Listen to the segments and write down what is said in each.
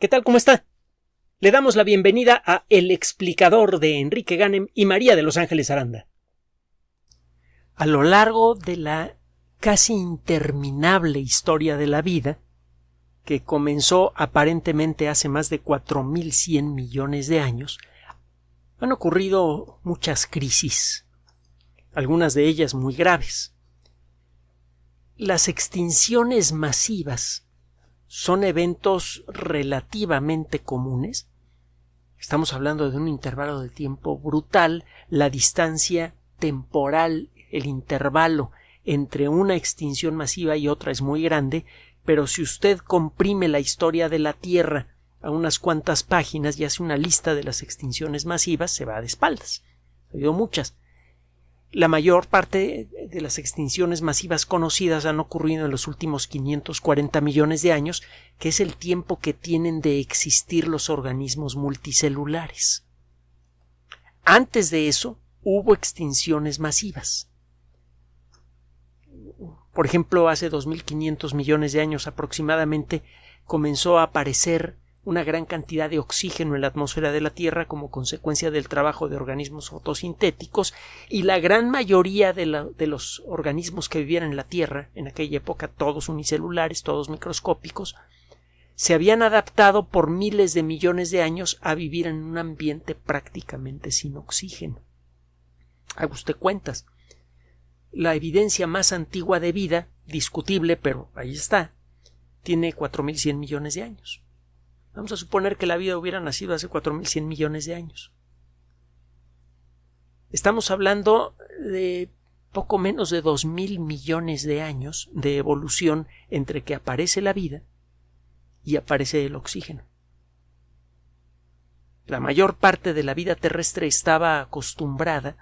¿Qué tal? ¿Cómo está? Le damos la bienvenida a El explicador de Enrique Ganem y María de Los Ángeles Aranda. A lo largo de la casi interminable historia de la vida, que comenzó aparentemente hace más de 4.100 millones de años, han ocurrido muchas crisis, algunas de ellas muy graves. Las extinciones masivas son eventos relativamente comunes. Estamos hablando de un intervalo de tiempo brutal, la distancia temporal, el intervalo entre una extinción masiva y otra es muy grande, pero si usted comprime la historia de la Tierra a unas cuantas páginas y hace una lista de las extinciones masivas, se va de espaldas. Ha habido muchas. La mayor parte de las extinciones masivas conocidas han ocurrido en los últimos 540 millones de años, que es el tiempo que tienen de existir los organismos multicelulares. Antes de eso hubo extinciones masivas. Por ejemplo, hace 2.500 millones de años aproximadamente comenzó a aparecer una gran cantidad de oxígeno en la atmósfera de la Tierra como consecuencia del trabajo de organismos fotosintéticos y la gran mayoría de, los organismos que vivían en la Tierra, en aquella época todos unicelulares, todos microscópicos, se habían adaptado por miles de millones de años a vivir en un ambiente prácticamente sin oxígeno. Haga usted cuentas. La evidencia más antigua de vida, discutible, pero ahí está, tiene 4.100 millones de años. Vamos a suponer que la vida hubiera nacido hace 4.100 millones de años. Estamos hablando de poco menos de 2.000 millones de años de evolución entre que aparece la vida y aparece el oxígeno. La mayor parte de la vida terrestre estaba acostumbrada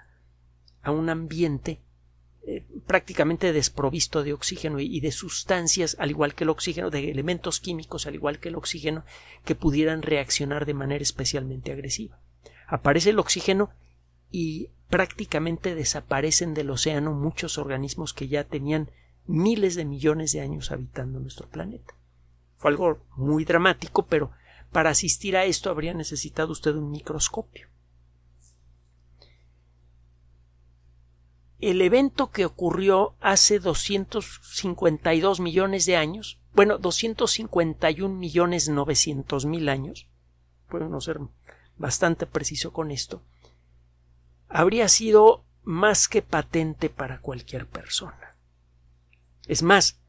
a un ambiente eh, prácticamente desprovisto de oxígeno y de sustancias, al igual que el oxígeno, de elementos químicos, al igual que el oxígeno, que pudieran reaccionar de manera especialmente agresiva. Aparece el oxígeno y prácticamente desaparecen del océano muchos organismos que ya tenían miles de millones de años habitando nuestro planeta. Fue algo muy dramático, pero para asistir a esto habría necesitado usted un microscopio. el evento que ocurrió hace 252 millones de años, bueno, 251 millones 900 mil años, puede no ser bastante preciso con esto, habría sido más que patente para cualquier persona. Es más,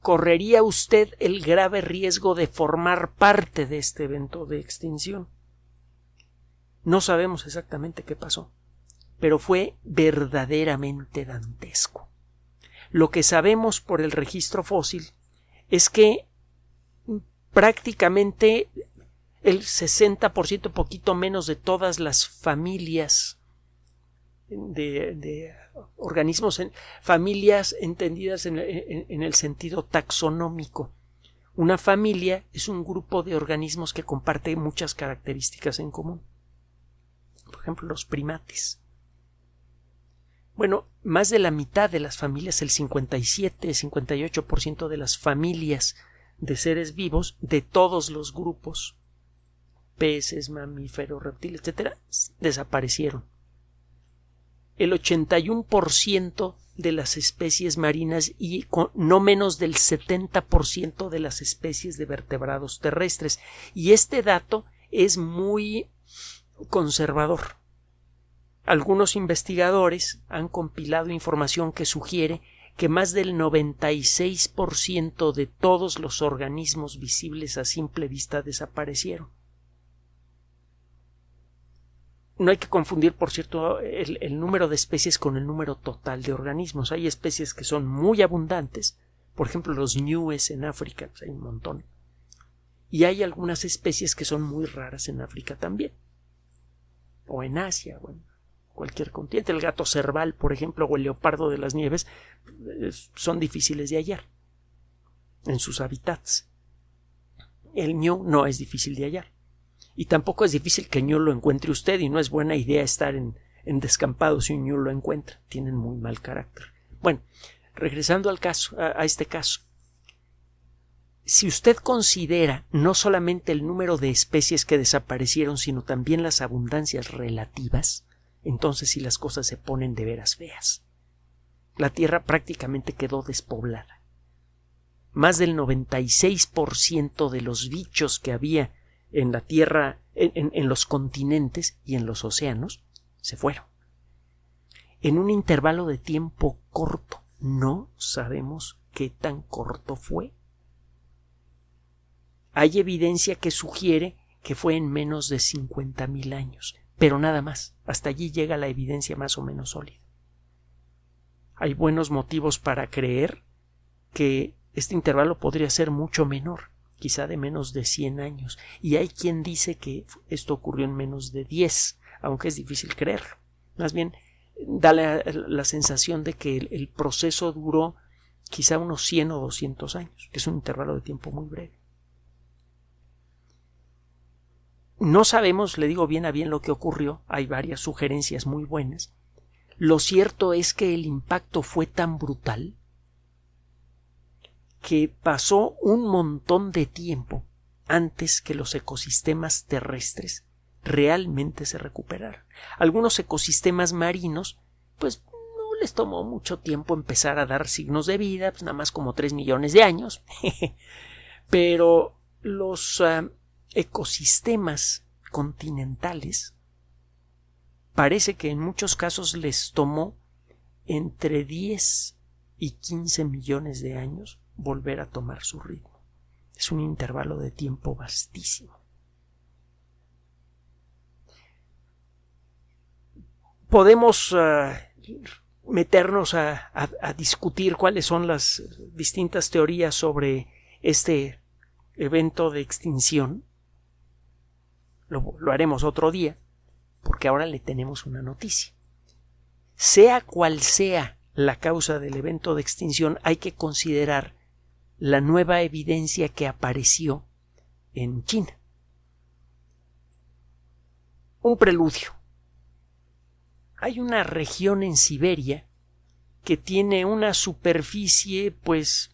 correría usted el grave riesgo de formar parte de este evento de extinción. No sabemos exactamente qué pasó pero fue verdaderamente dantesco. Lo que sabemos por el registro fósil es que prácticamente el 60%, poquito menos de todas las familias de, organismos, en, familias entendidas en, en el sentido taxonómico. Una familia es un grupo de organismos que comparte muchas características en común. Por ejemplo, los primates. Bueno, más de la mitad de las familias, el 57-58% de las familias de seres vivos, de todos los grupos, peces, mamíferos, reptiles, etcétera, desaparecieron. El 81% de las especies marinas y no menos del 70% de las especies de vertebrados terrestres. Y este dato es muy conservador algunos investigadores han compilado información que sugiere que más del 96% de todos los organismos visibles a simple vista desaparecieron. No hay que confundir, por cierto, el, número de especies con el número total de organismos. Hay especies que son muy abundantes, por ejemplo los ñues en África, pues, hay un montón. Y hay algunas especies que son muy raras en África también, o en Asia, bueno cualquier continente. El gato cerval, por ejemplo, o el leopardo de las nieves son difíciles de hallar en sus hábitats. El ñu no es difícil de hallar. Y tampoco es difícil que ñu lo encuentre usted y no es buena idea estar en, en descampado si un ñu lo encuentra. Tienen muy mal carácter. Bueno, regresando al caso, a este caso. Si usted considera no solamente el número de especies que desaparecieron, sino también las abundancias relativas, entonces si las cosas se ponen de veras feas. La tierra prácticamente quedó despoblada. Más del 96% de los bichos que había en la tierra, en, los continentes y en los océanos, se fueron. En un intervalo de tiempo corto, no sabemos qué tan corto fue. Hay evidencia que sugiere que fue en menos de 50.000 años pero nada más. Hasta allí llega la evidencia más o menos sólida. Hay buenos motivos para creer que este intervalo podría ser mucho menor, quizá de menos de 100 años, y hay quien dice que esto ocurrió en menos de 10, aunque es difícil creerlo. Más bien, da la, sensación de que el proceso duró quizá unos 100 o 200 años, que es un intervalo de tiempo muy breve. No sabemos, le digo bien a bien lo que ocurrió, hay varias sugerencias muy buenas. Lo cierto es que el impacto fue tan brutal que pasó un montón de tiempo antes que los ecosistemas terrestres realmente se recuperaran. Algunos ecosistemas marinos, pues no les tomó mucho tiempo empezar a dar signos de vida, pues nada más como 3 millones de años. Pero los ah, ecosistemas continentales, parece que en muchos casos les tomó entre 10 y 15 millones de años volver a tomar su ritmo. Es un intervalo de tiempo vastísimo. Podemos eh, meternos a, discutir cuáles son las distintas teorías sobre este evento de extinción, lo, haremos otro día, porque ahora le tenemos una noticia. Sea cual sea la causa del evento de extinción, hay que considerar la nueva evidencia que apareció en China. Un preludio. Hay una región en Siberia que tiene una superficie, pues,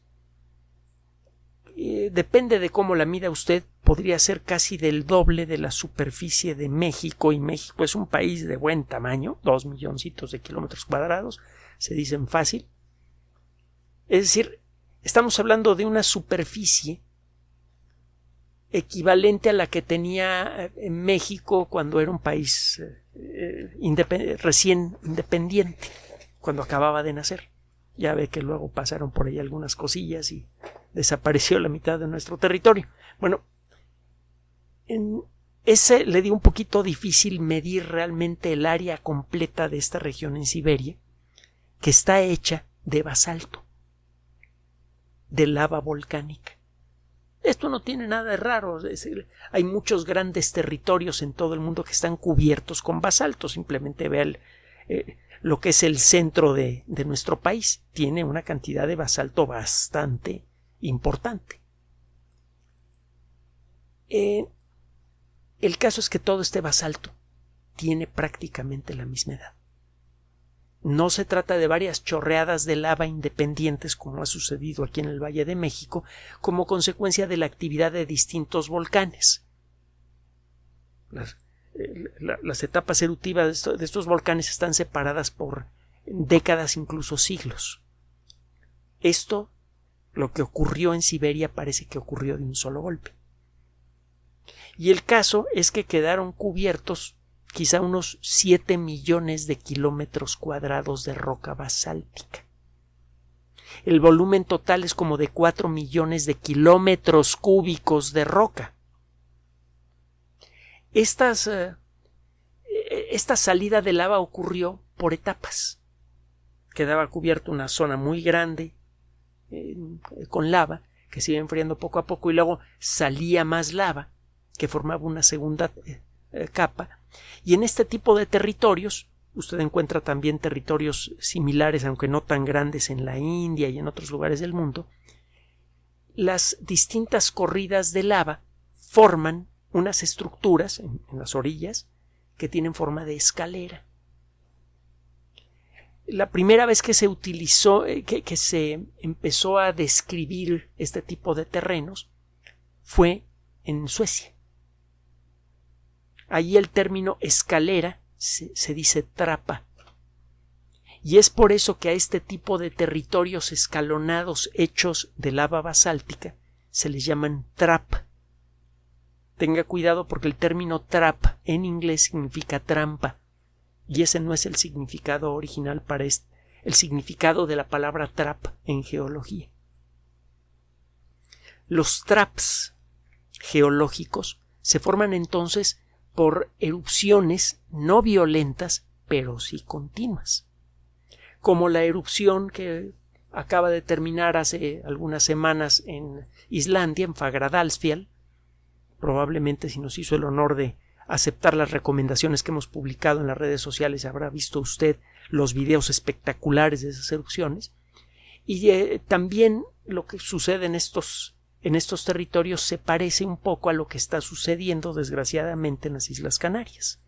eh, depende de cómo la mida usted, podría ser casi del doble de la superficie de México y México es un país de buen tamaño, dos milloncitos de kilómetros cuadrados, se dicen fácil. Es decir, estamos hablando de una superficie equivalente a la que tenía eh, México cuando era un país eh, recién independiente, cuando acababa de nacer. Ya ve que luego pasaron por ahí algunas cosillas y desapareció la mitad de nuestro territorio. Bueno, ese le dio un poquito difícil medir realmente el área completa de esta región en Siberia, que está hecha de basalto, de lava volcánica. Esto no tiene nada de raro, decir, hay muchos grandes territorios en todo el mundo que están cubiertos con basalto, simplemente vea eh, lo que es el centro de, de nuestro país, tiene una cantidad de basalto bastante importante. Eh, el caso es que todo este basalto tiene prácticamente la misma edad. No se trata de varias chorreadas de lava independientes como ha sucedido aquí en el Valle de México como consecuencia de la actividad de distintos volcanes. Las, eh, etapas eruptivas de estos volcanes están separadas por décadas, incluso siglos. Esto, lo que ocurrió en Siberia, parece que ocurrió de un solo golpe. Y el caso es que quedaron cubiertos quizá unos 7 millones de kilómetros cuadrados de roca basáltica. El volumen total es como de 4 millones de kilómetros cúbicos de roca. Eh, e-, esta salida de lava ocurrió por etapas. Quedaba cubierta una zona muy grande eh, con lava que se iba enfriando poco a poco y luego salía más lava que formaba una segunda eh, capa. Y en este tipo de territorios, usted encuentra también territorios similares, aunque no tan grandes, en la India y en otros lugares del mundo, las distintas corridas de lava forman unas estructuras en, las orillas que tienen forma de escalera. La primera vez que se utilizó, eh, que se empezó a describir este tipo de terrenos fue en Suecia. Ahí el término escalera se, se dice trapa. Y es por eso que a este tipo de territorios escalonados hechos de lava basáltica se les llaman trap. Tenga cuidado porque el término trap en inglés significa trampa y ese no es el significado original para este, el significado de la palabra trap en geología. Los traps geológicos se forman entonces por erupciones no violentas, pero sí continuas, como la erupción que acaba de terminar hace algunas semanas en Islandia, en Fagradalsfjall, probablemente si nos hizo el honor de aceptar las recomendaciones que hemos publicado en las redes sociales, habrá visto usted los videos espectaculares de esas erupciones. Y eh, también lo que sucede en estos en estos territorios se parece un poco a lo que está sucediendo desgraciadamente en las Islas Canarias.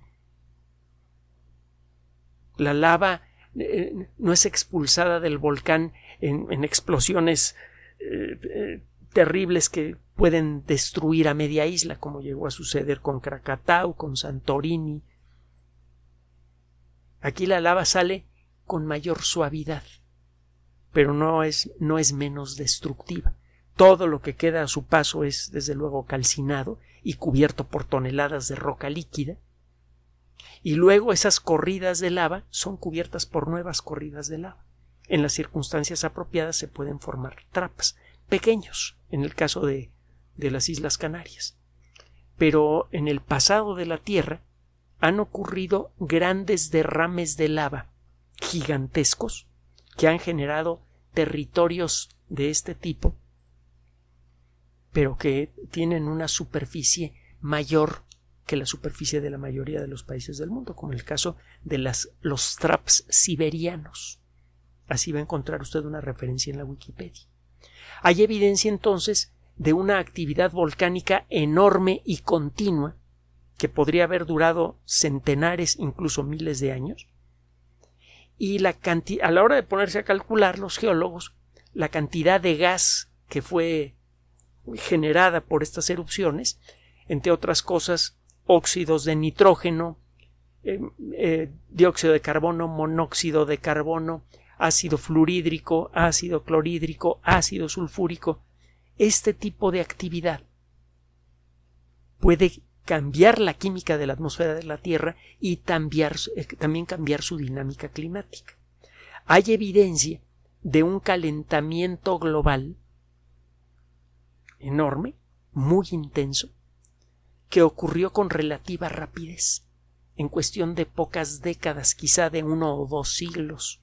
La lava eh, no es expulsada del volcán en, explosiones eh, eh, terribles que pueden destruir a media isla, como llegó a suceder con Krakatau, con Santorini. Aquí la lava sale con mayor suavidad, pero no es, no es menos destructiva. Todo lo que queda a su paso es, desde luego, calcinado y cubierto por toneladas de roca líquida. Y luego esas corridas de lava son cubiertas por nuevas corridas de lava. En las circunstancias apropiadas se pueden formar trapas, pequeños, en el caso de, de las Islas Canarias. Pero en el pasado de la Tierra han ocurrido grandes derrames de lava gigantescos que han generado territorios de este tipo pero que tienen una superficie mayor que la superficie de la mayoría de los países del mundo, como el caso de las, los traps siberianos. Así va a encontrar usted una referencia en la Wikipedia. Hay evidencia entonces de una actividad volcánica enorme y continua que podría haber durado centenares, incluso miles de años. Y la a la hora de ponerse a calcular los geólogos, la cantidad de gas que fue generada por estas erupciones, entre otras cosas, óxidos de nitrógeno, eh, eh, dióxido de carbono, monóxido de carbono, ácido fluorhídrico, ácido clorhídrico, ácido sulfúrico. Este tipo de actividad puede cambiar la química de la atmósfera de la Tierra y eh, también cambiar su dinámica climática. Hay evidencia de un calentamiento global enorme, muy intenso, que ocurrió con relativa rapidez, en cuestión de pocas décadas, quizá de uno o dos siglos.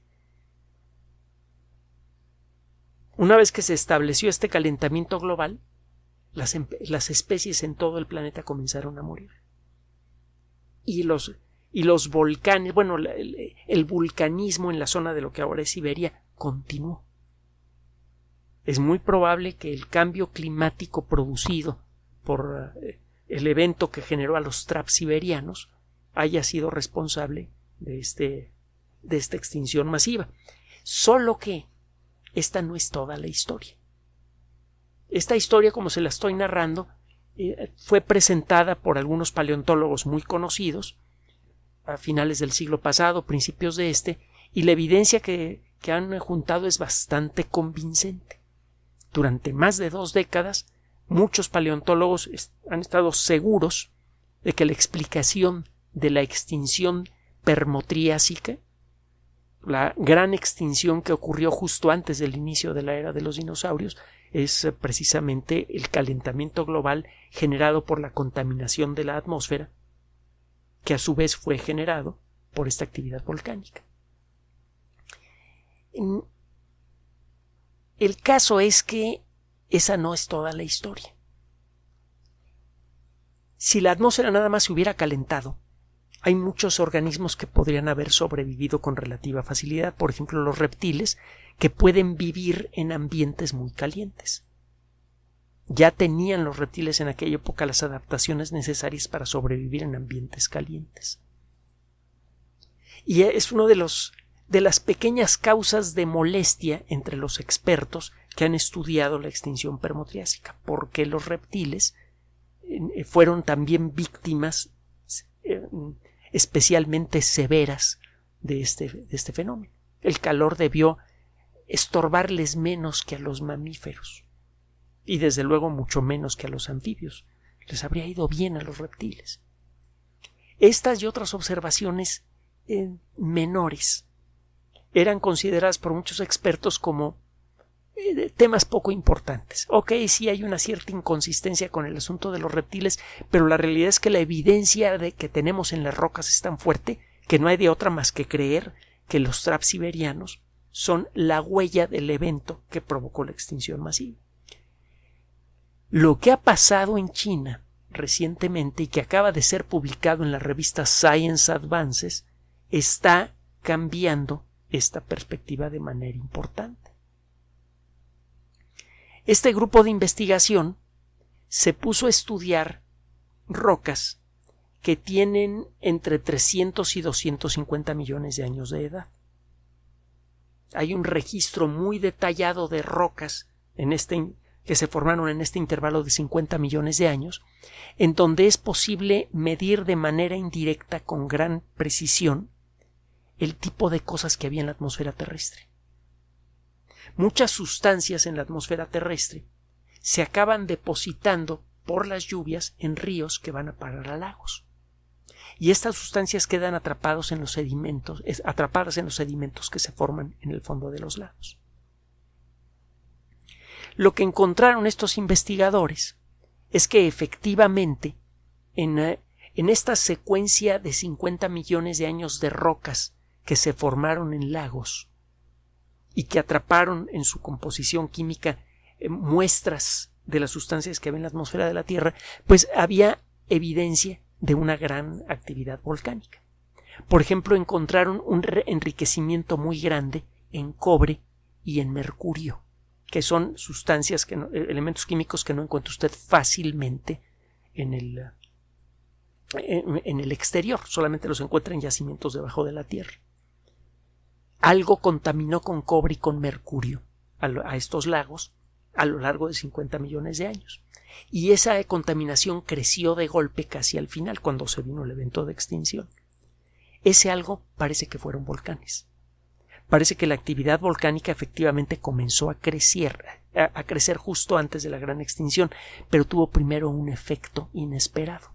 Una vez que se estableció este calentamiento global, las, em-, especies en todo el planeta comenzaron a morir. Y los, y los volcanes, bueno, el, el vulcanismo en la zona de lo que ahora es Siberia continuó es muy probable que el cambio climático producido por eh, el evento que generó a los traps siberianos haya sido responsable de, este, de esta extinción masiva. Solo que esta no es toda la historia. Esta historia, como se la estoy narrando, eh, fue presentada por algunos paleontólogos muy conocidos a finales del siglo pasado, principios de este, y la evidencia que han juntado es bastante convincente durante más de dos décadas, muchos paleontólogos han estado seguros de que la explicación de la extinción permotriásica, la gran extinción que ocurrió justo antes del inicio de la era de los dinosaurios, es eh, precisamente el calentamiento global generado por la contaminación de la atmósfera, que a su vez fue generado por esta actividad volcánica. El caso es que esa no es toda la historia. Si la atmósfera nada más se hubiera calentado, hay muchos organismos que podrían haber sobrevivido con relativa facilidad, por ejemplo los reptiles, que pueden vivir en ambientes muy calientes. Ya tenían los reptiles en aquella época las adaptaciones necesarias para sobrevivir en ambientes calientes. Y es uno de los de las pequeñas causas de molestia entre los expertos que han estudiado la extinción permotriásica, porque los reptiles eh, eh, fueron también víctimas eh, especialmente severas de este, de este fenómeno. El calor debió estorbarles menos que a los mamíferos y desde luego mucho menos que a los anfibios. Les habría ido bien a los reptiles. Estas y otras observaciones menores eran consideradas por muchos expertos como eh, temas poco importantes. Ok, sí hay una cierta inconsistencia con el asunto de los reptiles, pero la realidad es que la evidencia de que tenemos en las rocas es tan fuerte que no hay de otra más que creer que los traps siberianos son la huella del evento que provocó la extinción masiva. Lo que ha pasado en China recientemente y que acaba de ser publicado en la revista Science Advances está cambiando esta perspectiva de manera importante. Este grupo de investigación se puso a estudiar rocas que tienen entre 300 y 250 millones de años de edad. Hay un registro muy detallado de rocas este que se formaron en este intervalo de 50 millones de años, en donde es posible medir de manera indirecta con gran precisión el tipo de cosas que había en la atmósfera terrestre. Muchas sustancias en la atmósfera terrestre se acaban depositando por las lluvias en ríos que van a parar a lagos. Y estas sustancias quedan en los sedimentos, atrapadas en los sedimentos que se forman en el fondo de los lagos. Lo que encontraron estos investigadores es que efectivamente en, eh, en esta secuencia de 50 millones de años de rocas que se formaron en lagos y que atraparon en su composición química eh, muestras de las sustancias que ven en la atmósfera de la Tierra, pues había evidencia de una gran actividad volcánica. Por ejemplo, encontraron un enriquecimiento muy grande en cobre y en mercurio, que son sustancias, que eh, elementos químicos que no encuentra usted fácilmente en el, eh, en el exterior, solamente los encuentra en yacimientos debajo de la Tierra algo contaminó con cobre y con mercurio a, estos lagos a lo largo de 50 millones de años. Y esa contaminación creció de golpe casi al final, cuando se vino el evento de extinción. Ese algo parece que fueron volcanes. Parece que la actividad volcánica efectivamente comenzó a a crecer justo antes de la gran extinción, pero tuvo primero un efecto inesperado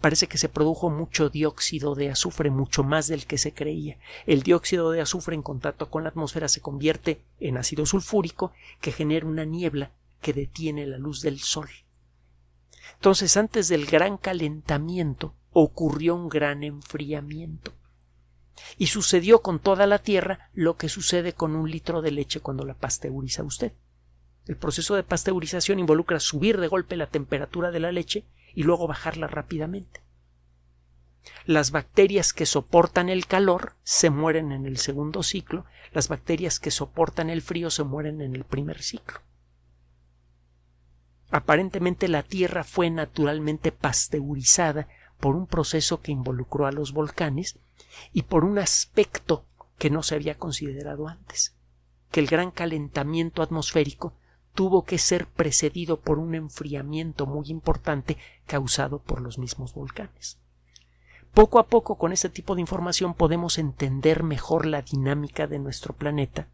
parece que se produjo mucho dióxido de azufre, mucho más del que se creía. El dióxido de azufre en contacto con la atmósfera se convierte en ácido sulfúrico que genera una niebla que detiene la luz del sol. Entonces, antes del gran calentamiento ocurrió un gran enfriamiento. Y sucedió con toda la Tierra lo que sucede con un litro de leche cuando la pasteuriza usted. El proceso de pasteurización involucra subir de golpe la temperatura de la leche y luego bajarla rápidamente. Las bacterias que soportan el calor se mueren en el segundo ciclo, las bacterias que soportan el frío se mueren en el primer ciclo. Aparentemente la Tierra fue naturalmente pasteurizada por un proceso que involucró a los volcanes y por un aspecto que no se había considerado antes, que el gran calentamiento atmosférico tuvo que ser precedido por un enfriamiento muy importante causado por los mismos volcanes. Poco a poco con este tipo de información podemos entender mejor la dinámica de nuestro planeta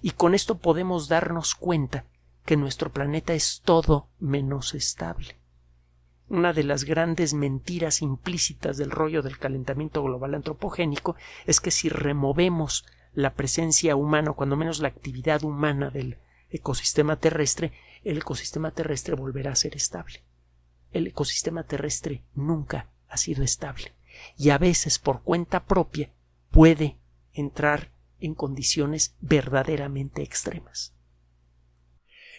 y con esto podemos darnos cuenta que nuestro planeta es todo menos estable. Una de las grandes mentiras implícitas del rollo del calentamiento global antropogénico es que si removemos la presencia humana, o cuando menos la actividad humana del ecosistema terrestre, el ecosistema terrestre volverá a ser estable. El ecosistema terrestre nunca ha sido estable y a veces por cuenta propia puede entrar en condiciones verdaderamente extremas.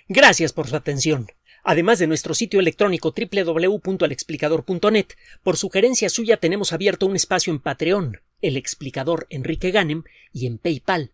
Gracias por su atención. Además de nuestro sitio electrónico www.alexplicador.net, por sugerencia suya tenemos abierto un espacio en Patreon, el explicador Enrique Ganem, y en PayPal,